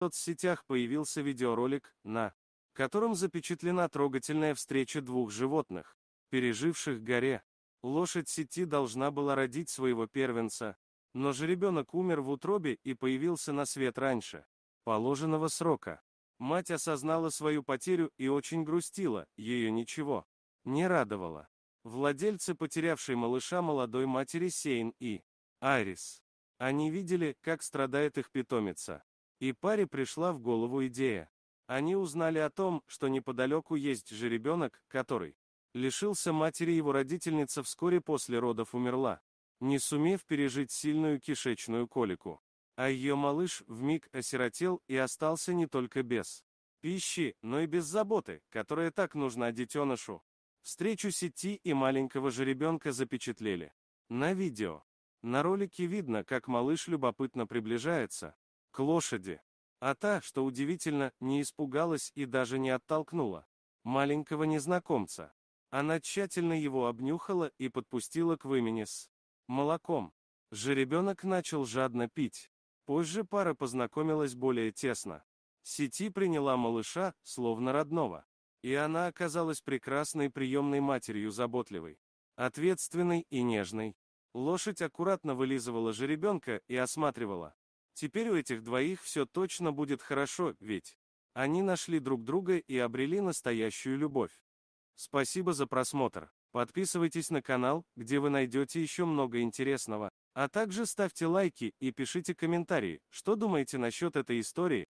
В соцсетях появился видеоролик «На», котором запечатлена трогательная встреча двух животных, переживших горе. Лошадь сети должна была родить своего первенца, но жеребенок умер в утробе и появился на свет раньше положенного срока. Мать осознала свою потерю и очень грустила, ее ничего не радовало. Владельцы потерявшей малыша молодой матери Сейн и Арис. Они видели, как страдает их питомица. И паре пришла в голову идея. Они узнали о том, что неподалеку есть жеребенок, который лишился матери его родительница вскоре после родов умерла, не сумев пережить сильную кишечную колику. А ее малыш в миг осиротел и остался не только без пищи, но и без заботы, которая так нужна детенышу. Встречу сети и маленького жеребенка запечатлели. На видео. На ролике видно, как малыш любопытно приближается, к лошади. А та, что удивительно, не испугалась и даже не оттолкнула. Маленького незнакомца. Она тщательно его обнюхала и подпустила к вымени с молоком. Жеребенок начал жадно пить. Позже пара познакомилась более тесно. Сети приняла малыша, словно родного. И она оказалась прекрасной приемной матерью заботливой, ответственной и нежной. Лошадь аккуратно вылизывала жеребенка и осматривала. Теперь у этих двоих все точно будет хорошо, ведь они нашли друг друга и обрели настоящую любовь. Спасибо за просмотр. Подписывайтесь на канал, где вы найдете еще много интересного. А также ставьте лайки и пишите комментарии, что думаете насчет этой истории.